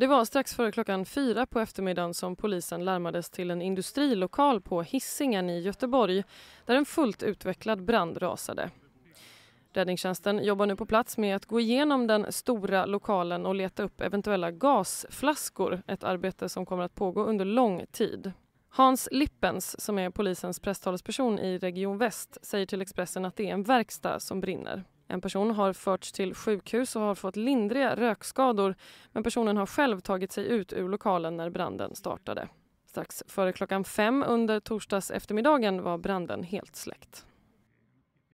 Det var strax före klockan fyra på eftermiddagen som polisen larmades till en industrilokal på Hissingen i Göteborg där en fullt utvecklad brand rasade. Räddningstjänsten jobbar nu på plats med att gå igenom den stora lokalen och leta upp eventuella gasflaskor, ett arbete som kommer att pågå under lång tid. Hans Lippens, som är polisens presstalesperson i Region Väst, säger till Expressen att det är en verkstad som brinner. En person har förts till sjukhus och har fått lindriga rökskador men personen har själv tagit sig ut ur lokalen när branden startade. Strax före klockan fem under torsdags eftermiddagen var branden helt släckt.